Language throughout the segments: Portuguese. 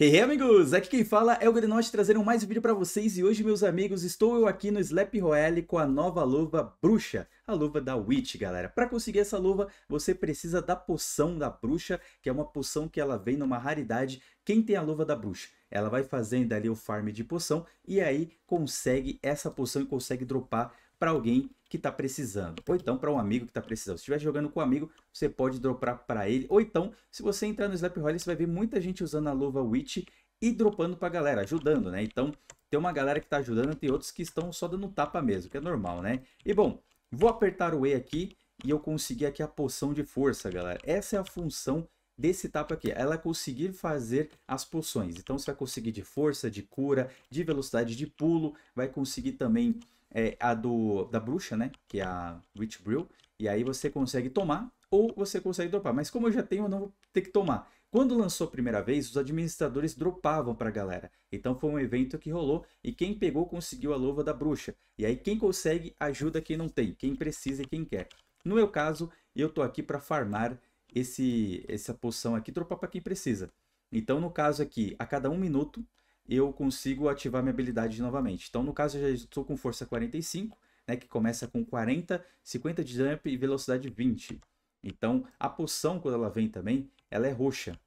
Hey, hey amigos, aqui quem fala é o Grenote trazendo mais um vídeo para vocês e hoje meus amigos estou eu aqui no Slap Royale com a nova luva bruxa, a luva da Witch galera. Para conseguir essa luva você precisa da poção da bruxa, que é uma poção que ela vem numa raridade, quem tem a luva da bruxa? Ela vai fazendo ali o farm de poção e aí consegue essa poção e consegue dropar para alguém que está precisando, ou então para um amigo que está precisando. Se estiver jogando com um amigo, você pode dropar para ele, ou então, se você entrar no Slap Royale, você vai ver muita gente usando a luva Witch e dropando para a galera, ajudando, né? Então, tem uma galera que está ajudando, tem outros que estão só dando tapa mesmo, que é normal, né? E bom, vou apertar o E aqui e eu consegui aqui a poção de força, galera. Essa é a função desse tapa aqui, ela conseguir fazer as poções. Então você vai conseguir de força, de cura, de velocidade de pulo, vai conseguir também é a do da bruxa, né? Que é a Witch Brew. E aí você consegue tomar ou você consegue dropar. Mas como eu já tenho, eu não vou ter que tomar. Quando lançou a primeira vez, os administradores dropavam para a galera. Então foi um evento que rolou e quem pegou conseguiu a luva da bruxa. E aí quem consegue ajuda quem não tem, quem precisa e quem quer. No meu caso, eu tô aqui para farmar esse essa poção aqui, dropar para quem precisa. Então no caso aqui, a cada um minuto eu consigo ativar minha habilidade novamente. Então, no caso, eu já estou com força 45, né, que começa com 40, 50 de jump e velocidade 20. Então, a poção, quando ela vem também, ela é roxa,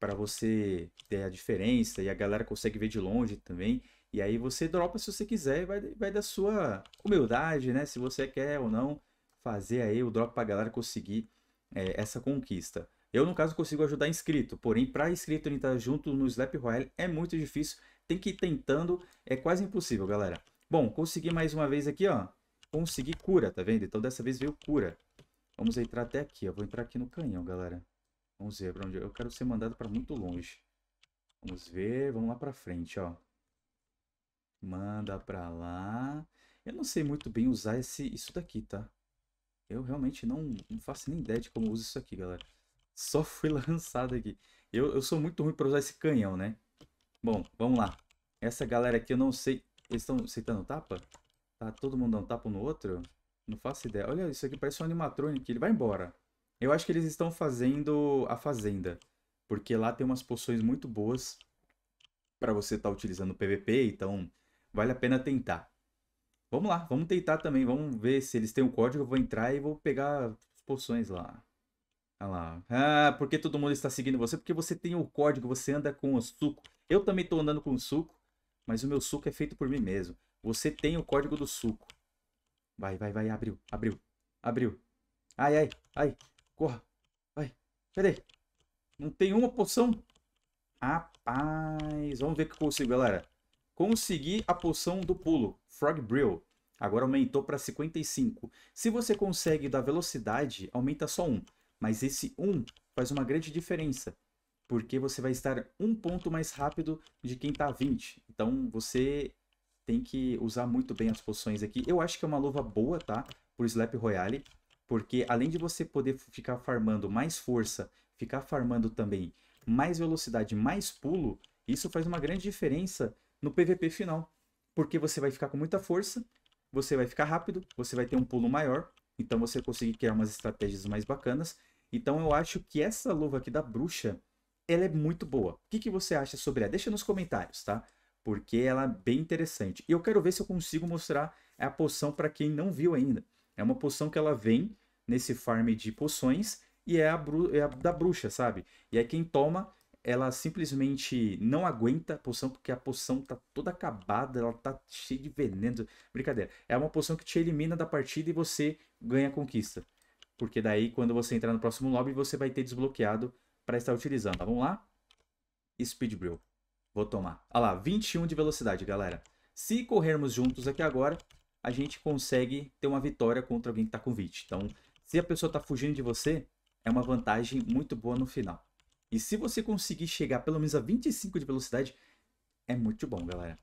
para você ter a diferença e a galera consegue ver de longe também. E aí você dropa se você quiser, vai, vai da sua humildade, né? Se você quer ou não fazer aí o drop para a galera conseguir é, essa conquista. Eu, no caso, consigo ajudar inscrito, porém, para inscrito estar tá junto no Slap Royale é muito difícil, tem que ir tentando, é quase impossível, galera. Bom, consegui mais uma vez aqui, ó. Consegui cura, tá vendo? Então, dessa vez veio cura. Vamos entrar até aqui, ó. Vou entrar aqui no canhão, galera. Vamos ver pra onde... Eu quero ser mandado pra muito longe. Vamos ver, vamos lá pra frente, ó. Manda pra lá. Eu não sei muito bem usar esse... isso daqui, tá? Eu realmente não, não faço nem ideia de como uso isso aqui, galera. Só fui lançado aqui. Eu, eu sou muito ruim para usar esse canhão, né? Bom, vamos lá. Essa galera aqui, eu não sei... Eles estão aceitando tapa? Tá todo mundo dando tapa no outro? Não faço ideia. Olha, isso aqui parece um animatrônico. Ele vai embora. Eu acho que eles estão fazendo a fazenda. Porque lá tem umas poções muito boas para você estar tá utilizando o PVP. Então, vale a pena tentar. Vamos lá, vamos tentar também. Vamos ver se eles têm o um código. Eu vou entrar e vou pegar as poções lá. Olha lá. Ah, porque todo mundo está seguindo você? Porque você tem o código, você anda com o suco. Eu também estou andando com o suco, mas o meu suco é feito por mim mesmo. Você tem o código do suco. Vai, vai, vai, abriu, abriu, abriu. Ai, ai, ai, corra. Vai, peraí. Não tem uma poção? Rapaz, vamos ver o que eu consigo, galera. Consegui a poção do pulo, Frog Brill. Agora aumentou para 55. Se você consegue da velocidade, aumenta só um. Mas esse 1 faz uma grande diferença, porque você vai estar um ponto mais rápido de quem está 20. Então você tem que usar muito bem as poções aqui. Eu acho que é uma luva boa, tá? Por Slap Royale, porque além de você poder ficar farmando mais força, ficar farmando também mais velocidade, mais pulo, isso faz uma grande diferença no PVP final. Porque você vai ficar com muita força, você vai ficar rápido, você vai ter um pulo maior, então você consegue criar umas estratégias mais bacanas. Então eu acho que essa luva aqui da bruxa, ela é muito boa. O que, que você acha sobre ela? Deixa nos comentários, tá? Porque ela é bem interessante. E eu quero ver se eu consigo mostrar a poção para quem não viu ainda. É uma poção que ela vem nesse farm de poções e é a, é a da bruxa, sabe? E aí quem toma ela simplesmente não aguenta a poção porque a poção tá toda acabada, ela tá cheia de veneno. Brincadeira. É uma poção que te elimina da partida e você ganha a conquista. Porque daí, quando você entrar no próximo lobby, você vai ter desbloqueado para estar utilizando. Tá, vamos lá? Speed Brew. Vou tomar. Olha lá, 21 de velocidade, galera. Se corrermos juntos aqui agora, a gente consegue ter uma vitória contra alguém que tá com 20. Então, se a pessoa tá fugindo de você, é uma vantagem muito boa no final. E se você conseguir chegar pelo menos a 25 de velocidade, é muito bom, galera.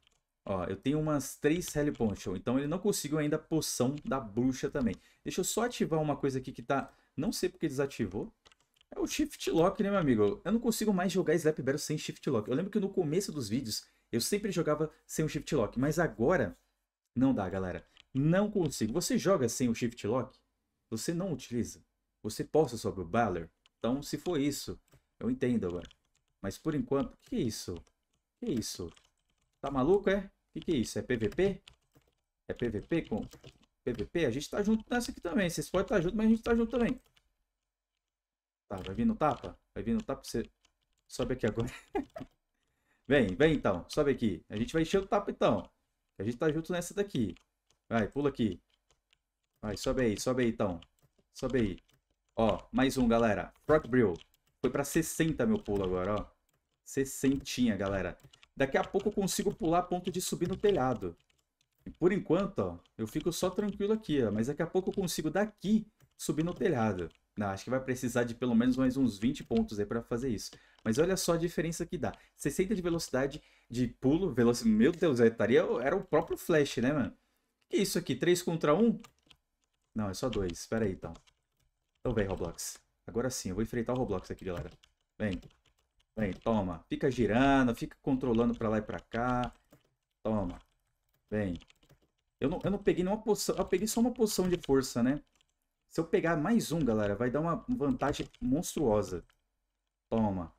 Ó, eu tenho umas 3 Helio então ele não conseguiu ainda a poção da bruxa também. Deixa eu só ativar uma coisa aqui que tá... Não sei porque desativou. É o Shift Lock, né, meu amigo? Eu não consigo mais jogar Slap Battle sem Shift Lock. Eu lembro que no começo dos vídeos, eu sempre jogava sem o Shift Lock, mas agora não dá, galera. Não consigo. Você joga sem o Shift Lock? Você não utiliza. Você posta sobre o Balor? Então, se for isso, eu entendo agora. Mas por enquanto, o que é isso? O que é isso? Tá maluco, é? O que, que é isso? É PVP? É PVP com PVP? A gente tá junto nessa aqui também. Vocês podem estar tá junto, mas a gente tá junto também. Tá, vai vir no tapa? Vai vir no tapa você... Sobe aqui agora. vem, vem então. Sobe aqui. A gente vai encher o tapa então. A gente tá junto nessa daqui. Vai, pula aqui. Vai, sobe aí, sobe aí então. Sobe aí. Ó, mais um, galera. Frog Brill. Foi pra 60 meu pulo agora, ó. 60, galera. Daqui a pouco eu consigo pular a ponto de subir no telhado. E por enquanto, ó, eu fico só tranquilo aqui, ó. Mas daqui a pouco eu consigo daqui subir no telhado. Não, ah, acho que vai precisar de pelo menos mais uns 20 pontos aí para fazer isso. Mas olha só a diferença que dá. 60 de velocidade de pulo, velocidade... Meu Deus, eu estaria... era o próprio Flash, né, mano? Que isso aqui? 3 contra 1? Não, é só 2. Espera aí, então. Então vem, Roblox. Agora sim, eu vou enfrentar o Roblox aqui, galera. Vem. Vem, toma. Fica girando, fica controlando pra lá e pra cá. Toma. Vem. Eu não, eu não peguei nenhuma poção. Eu peguei só uma poção de força, né? Se eu pegar mais um, galera, vai dar uma vantagem monstruosa. Toma.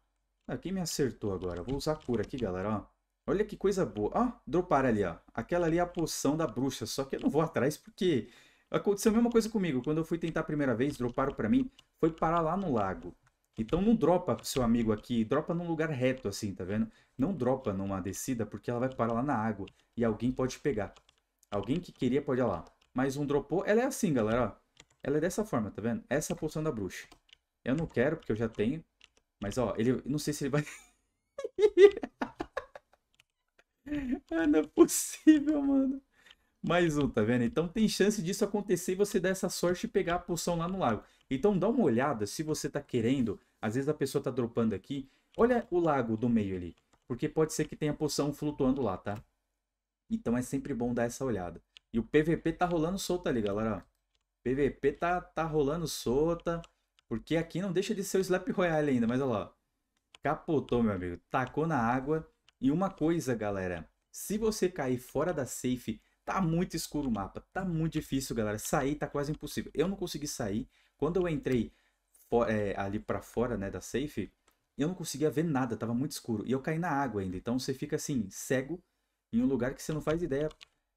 Ah, quem me acertou agora? Vou usar a cura aqui, galera, ó. Olha que coisa boa. Ó, ah, dropar ali, ó. Aquela ali é a poção da bruxa. Só que eu não vou atrás porque aconteceu a mesma coisa comigo. Quando eu fui tentar a primeira vez, droparam pra mim foi parar lá no lago. Então não dropa seu amigo aqui, dropa num lugar reto assim, tá vendo? Não dropa numa descida porque ela vai parar lá na água e alguém pode pegar. Alguém que queria pode ir lá. Mas um dropou, ela é assim, galera, ó. Ela é dessa forma, tá vendo? Essa é a da bruxa. Eu não quero porque eu já tenho. Mas ó, ele, não sei se ele vai... Ah, não é possível, mano. Mais um, tá vendo? Então tem chance disso acontecer e você dar essa sorte e pegar a poção lá no lago. Então dá uma olhada se você tá querendo. Às vezes a pessoa tá dropando aqui. Olha o lago do meio ali. Porque pode ser que tenha poção flutuando lá, tá? Então é sempre bom dar essa olhada. E o PVP tá rolando solta ali, galera. PVP tá, tá rolando solta. Porque aqui não deixa de ser o Slap Royale ainda, mas olha lá. Capotou, meu amigo. Tacou na água. E uma coisa, galera. Se você cair fora da safe, tá muito escuro o mapa. Tá muito difícil, galera. Sair tá quase impossível. Eu não consegui sair quando eu entrei for, é, ali para fora, né, da safe, eu não conseguia ver nada, tava muito escuro. E eu caí na água ainda, então você fica assim, cego, em um lugar que você não faz ideia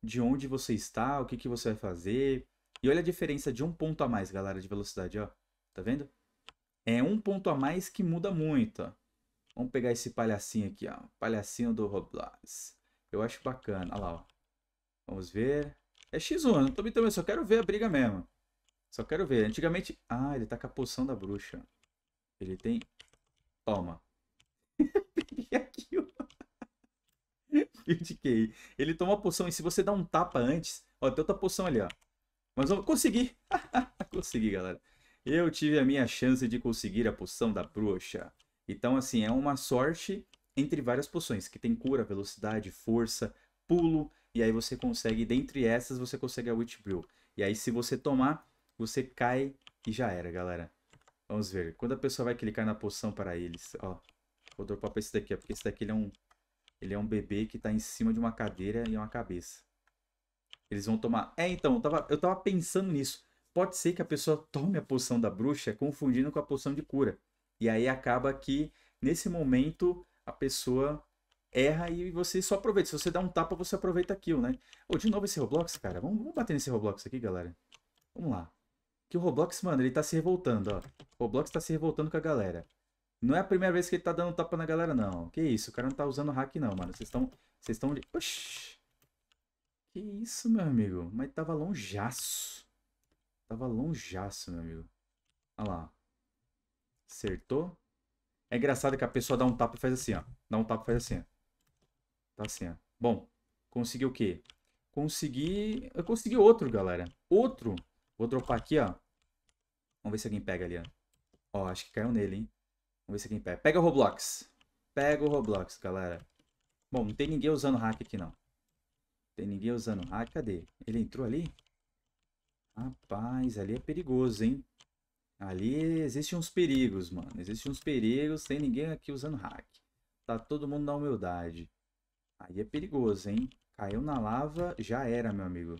de onde você está, o que, que você vai fazer. E olha a diferença de um ponto a mais, galera, de velocidade, ó. Tá vendo? É um ponto a mais que muda muito, ó. Vamos pegar esse palhacinho aqui, ó. Palhacinho do Roblox. Eu acho bacana. Olha lá, ó. Vamos ver. É X1, não tô me também, só quero ver a briga mesmo. Só quero ver. Antigamente... Ah, ele tá com a poção da bruxa. Ele tem... Toma. Peguei aqui o... Field Ele toma a poção e se você dá um tapa antes... Ó, tem outra poção ali, ó. Mas eu consegui. consegui, galera. Eu tive a minha chance de conseguir a poção da bruxa. Então, assim, é uma sorte entre várias poções, que tem cura, velocidade, força, pulo, e aí você consegue, dentre essas, você consegue a Witch Brew. E aí, se você tomar, você cai e já era, galera. Vamos ver. Quando a pessoa vai clicar na poção para eles, ó. Vou dropar pra esse daqui, ó. Porque esse daqui ele é um... Ele é um bebê que tá em cima de uma cadeira e uma cabeça. Eles vão tomar... É, então, eu tava, eu tava pensando nisso. Pode ser que a pessoa tome a poção da bruxa confundindo com a poção de cura. E aí acaba que, nesse momento, a pessoa erra e você só aproveita. Se você dá um tapa, você aproveita aquilo, né? Ou oh, de novo esse Roblox, cara. Vamos, vamos bater nesse Roblox aqui, galera. Vamos lá que o Roblox, mano, ele tá se revoltando, ó. O Roblox tá se revoltando com a galera. Não é a primeira vez que ele tá dando tapa na galera, não. Que isso, o cara não tá usando hack, não, mano. Vocês estão... Vocês estão... Oxi! Que isso, meu amigo? Mas tava longeaço. Tava longeaço, meu amigo. Olha lá. Acertou. É engraçado que a pessoa dá um tapa e faz assim, ó. Dá um tapa e faz assim, ó. Tá assim, ó. Bom, consegui o quê? Consegui... Eu consegui outro, galera. Outro Vou dropar aqui, ó. Vamos ver se alguém pega ali, ó. Ó, acho que caiu nele, hein? Vamos ver se alguém pega. Pega o Roblox. Pega o Roblox, galera. Bom, não tem ninguém usando hack aqui, não. tem ninguém usando hack. Cadê? Ele entrou ali? Rapaz, ali é perigoso, hein? Ali existem uns perigos, mano. Existem uns perigos. Tem ninguém aqui usando hack. Tá todo mundo na humildade. Aí é perigoso, hein? Caiu na lava, já era, meu amigo.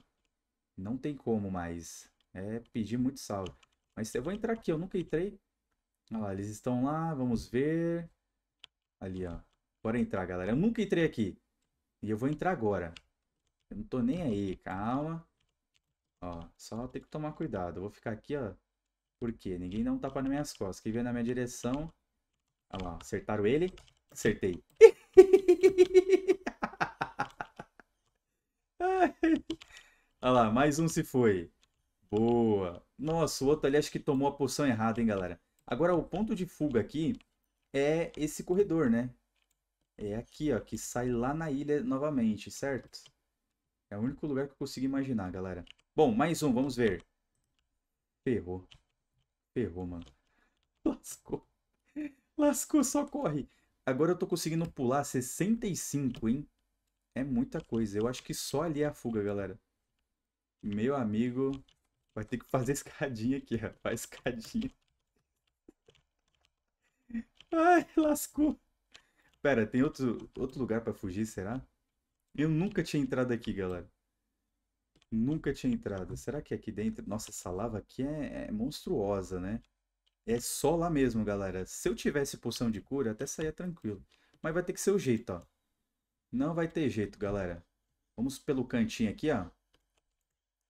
Não tem como mais. É pedir muito salve. Mas eu vou entrar aqui, eu nunca entrei. Olha lá, eles estão lá, vamos ver. Ali, ó. Bora entrar, galera. Eu nunca entrei aqui. E eu vou entrar agora. Eu não tô nem aí, calma. Ó, só tem que tomar cuidado. Eu vou ficar aqui, ó. Por quê? Ninguém não tá tapa nas minhas costas. Quem vem na minha direção... Olha lá, acertaram ele. Acertei. Olha lá, mais um se foi. Boa. Nossa, o outro ali acho que tomou a poção errada, hein, galera. Agora, o ponto de fuga aqui é esse corredor, né? É aqui, ó, que sai lá na ilha novamente, certo? É o único lugar que eu consigo imaginar, galera. Bom, mais um, vamos ver. Ferrou. Ferrou, mano. Lascou. Lascou, só corre. Agora eu tô conseguindo pular 65, hein? É muita coisa. Eu acho que só ali é a fuga, galera. Meu amigo, Vai ter que fazer escadinha aqui, ó. Faz escadinha. Ai, lascou. Pera, tem outro, outro lugar pra fugir, será? Eu nunca tinha entrado aqui, galera. Nunca tinha entrado. Será que é aqui dentro... Nossa, essa lava aqui é, é monstruosa, né? É só lá mesmo, galera. Se eu tivesse poção de cura, até saía tranquilo. Mas vai ter que ser o jeito, ó. Não vai ter jeito, galera. Vamos pelo cantinho aqui, ó.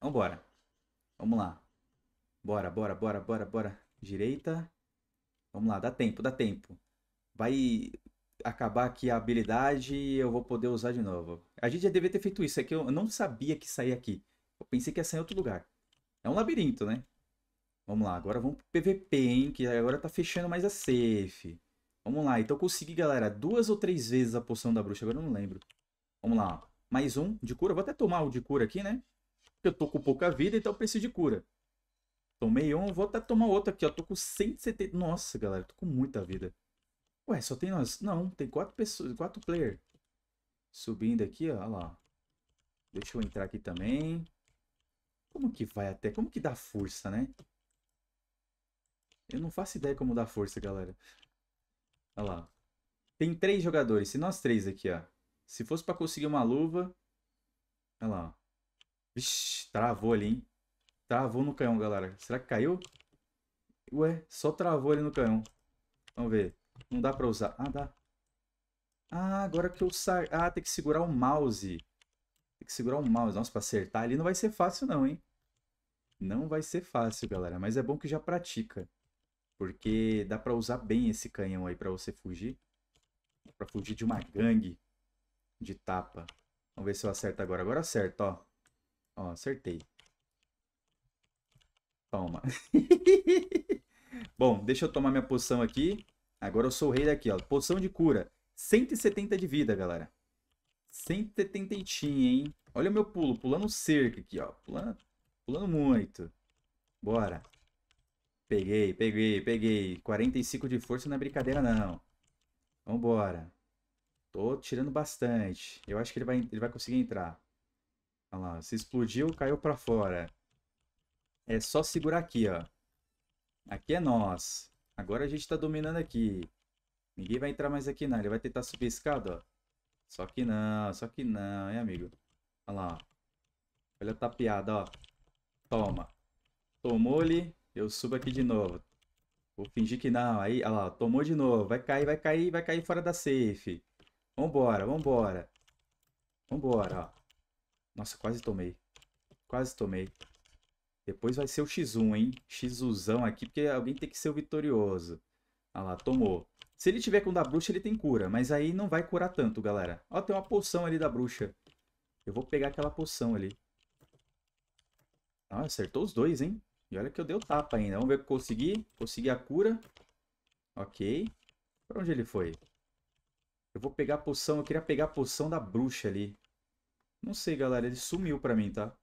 Vambora. Vamos lá. Bora, bora, bora, bora, bora. Direita. Vamos lá, dá tempo, dá tempo. Vai acabar aqui a habilidade e eu vou poder usar de novo. A gente já devia ter feito isso, é que eu não sabia que saía aqui. Eu pensei que ia sair em outro lugar. É um labirinto, né? Vamos lá, agora vamos pro PVP, hein? Que agora tá fechando mais a safe. Vamos lá, então eu consegui, galera, duas ou três vezes a poção da bruxa, agora eu não lembro. Vamos lá, mais um de cura. vou até tomar o de cura aqui, né? Eu tô com pouca vida, então eu preciso de cura. Tomei um, vou até tomar outro aqui, ó. Tô com 170. Nossa, galera, tô com muita vida. Ué, só tem nós? Não, tem quatro pessoas, quatro player. Subindo aqui, ó, lá. Deixa eu entrar aqui também. Como que vai até? Como que dá força, né? Eu não faço ideia como dá força, galera. Olha lá. Tem três jogadores. Se nós três aqui, ó. Se fosse para conseguir uma luva... Olha lá. Vixe, travou ali, hein? Travou no canhão, galera. Será que caiu? Ué, só travou ali no canhão. Vamos ver. Não dá pra usar. Ah, dá. Ah, agora que eu saio... Ah, tem que segurar o mouse. Tem que segurar o mouse. Nossa, pra acertar ali não vai ser fácil não, hein? Não vai ser fácil, galera. Mas é bom que já pratica. Porque dá pra usar bem esse canhão aí pra você fugir. Pra fugir de uma gangue de tapa. Vamos ver se eu acerto agora. Agora acerto, ó. Ó, acertei. Toma. Bom, deixa eu tomar minha poção aqui. Agora eu sou o rei daqui, ó. Poção de cura. 170 de vida, galera. 170 tinha, hein? Olha o meu pulo, pulando cerca aqui, ó. Pulando, pulando muito. Bora. Peguei, peguei, peguei. 45 de força não é brincadeira, não. Vambora. Tô tirando bastante. Eu acho que ele vai, ele vai conseguir entrar. Olha lá, se explodiu, caiu para fora. É só segurar aqui, ó. Aqui é nós. Agora a gente tá dominando aqui. Ninguém vai entrar mais aqui, não. Ele vai tentar subir a escada, ó. Só que não, só que não, hein, amigo? Olha lá, ó. Olha a tapeada, ó. Toma. Tomou-lhe, eu subo aqui de novo. Vou fingir que não. Aí, olha lá, tomou de novo. Vai cair, vai cair, vai cair fora da safe. Vambora, vambora. Vambora, ó. Nossa, quase tomei. Quase tomei. Depois vai ser o X1, hein? x 1 aqui, porque alguém tem que ser o vitorioso. Ah lá, tomou. Se ele tiver com o da bruxa, ele tem cura. Mas aí não vai curar tanto, galera. Ó, tem uma poção ali da bruxa. Eu vou pegar aquela poção ali. Ah, acertou os dois, hein? E olha que eu dei o tapa ainda. Vamos ver se consegui. Consegui a cura. Ok. Pra onde ele foi? Eu vou pegar a poção. Eu queria pegar a poção da bruxa ali. Não sei, galera. Ele sumiu pra mim, tá?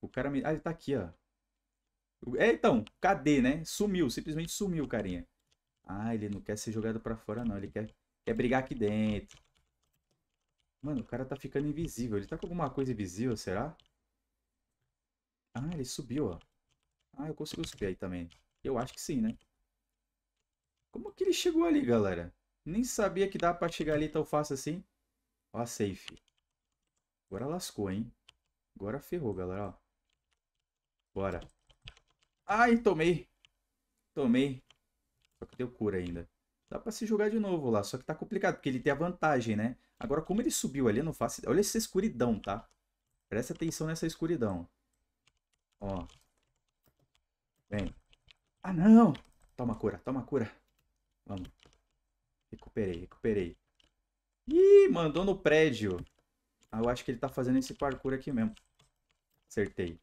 O cara me... Ah, ele tá aqui, ó. É, então. Cadê, né? Sumiu. Simplesmente sumiu, carinha. Ah, ele não quer ser jogado pra fora, não. Ele quer, quer brigar aqui dentro. Mano, o cara tá ficando invisível. Ele tá com alguma coisa invisível, será? Ah, ele subiu, ó. Ah, eu consigo subir aí também. Eu acho que sim, né? Como que ele chegou ali, galera? Nem sabia que dá pra chegar ali tão fácil assim. Ó, safe. Agora lascou, hein? Agora ferrou, galera, ó. Bora. Ai, tomei. Tomei. Só que deu cura ainda. Dá pra se jogar de novo lá, só que tá complicado, porque ele tem a vantagem, né? Agora, como ele subiu ali, eu não faço... Olha essa escuridão, tá? Presta atenção nessa escuridão. Ó. Vem. Ah, não! Toma cura, toma cura. Vamos. Recuperei, recuperei. Ih, mandou no prédio. Ah, eu acho que ele tá fazendo esse parkour aqui mesmo. Acertei.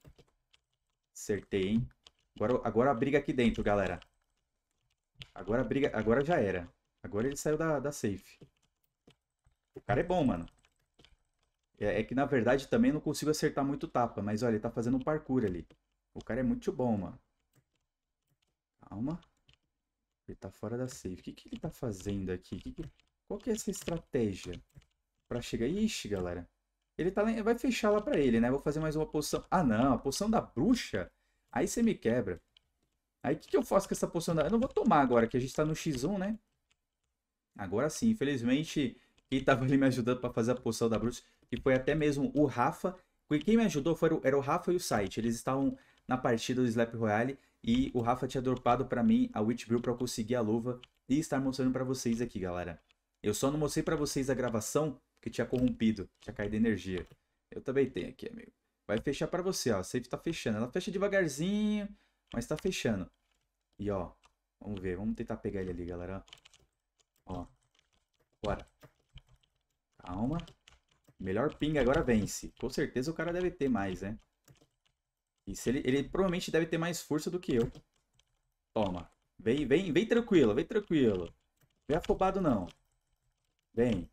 Acertei, hein? Agora, agora a briga aqui dentro, galera. Agora a briga... Agora já era. Agora ele saiu da, da safe. O cara é bom, mano. É, é que, na verdade, também não consigo acertar muito tapa. Mas, olha, ele tá fazendo um parkour ali. O cara é muito bom, mano. Calma. Ele tá fora da safe. O que, que ele tá fazendo aqui? Que que... Qual que é essa estratégia? Pra chegar... Ixi, galera. Ele tá, vai fechar lá pra ele, né? Vou fazer mais uma poção. Ah, não. A poção da bruxa? Aí você me quebra. Aí o que, que eu faço com essa poção da... Eu não vou tomar agora, que a gente tá no X1, né? Agora sim. Infelizmente, quem tava ali me ajudando pra fazer a poção da bruxa, que foi até mesmo o Rafa. Quem me ajudou foi o, era o Rafa e o Site. Eles estavam na partida do Slap Royale e o Rafa tinha dropado para mim a Witch Brew para conseguir a luva e estar mostrando para vocês aqui, galera. Eu só não mostrei para vocês a gravação porque tinha corrompido, tinha caído energia. Eu também tenho aqui, amigo. Vai fechar para você, ó. A safe tá fechando. Ela fecha devagarzinho, mas tá fechando. E, ó, vamos ver. Vamos tentar pegar ele ali, galera. Ó, bora. Calma. Melhor ping agora vence. Com certeza o cara deve ter mais, né? E se ele, ele provavelmente deve ter mais força do que eu. Toma. Vem, vem, vem tranquilo, vem tranquilo. Vem é afobado não. Vem.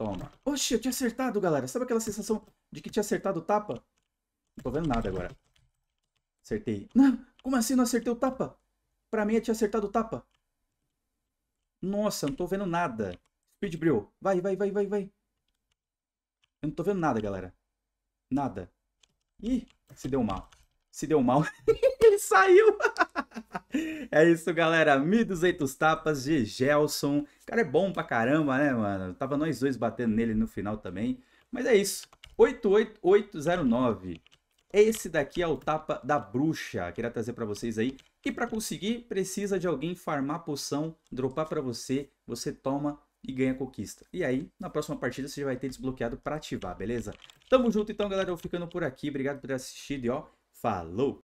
Toma. Oxi, eu tinha acertado, galera. Sabe aquela sensação de que tinha acertado o tapa? Não tô vendo nada agora. Acertei. Não, como assim não acertei o tapa? Pra mim eu tinha acertado o tapa. Nossa, não tô vendo nada. Speed Brill. Vai, vai, vai, vai, vai. Eu não tô vendo nada, galera. Nada. Ih, se deu mal. Se deu mal. Ele saiu. é isso, galera. 1.200 tapas de Gelson. O cara é bom pra caramba, né, mano? Tava nós dois batendo nele no final também. Mas é isso. 88809. Esse daqui é o tapa da bruxa. Queria trazer para vocês aí. E para conseguir, precisa de alguém farmar poção, dropar para você. Você toma e ganha conquista. E aí, na próxima partida, você já vai ter desbloqueado para ativar, beleza? Tamo junto então, galera. Eu vou ficando por aqui. Obrigado por ter assistido e ó, falou!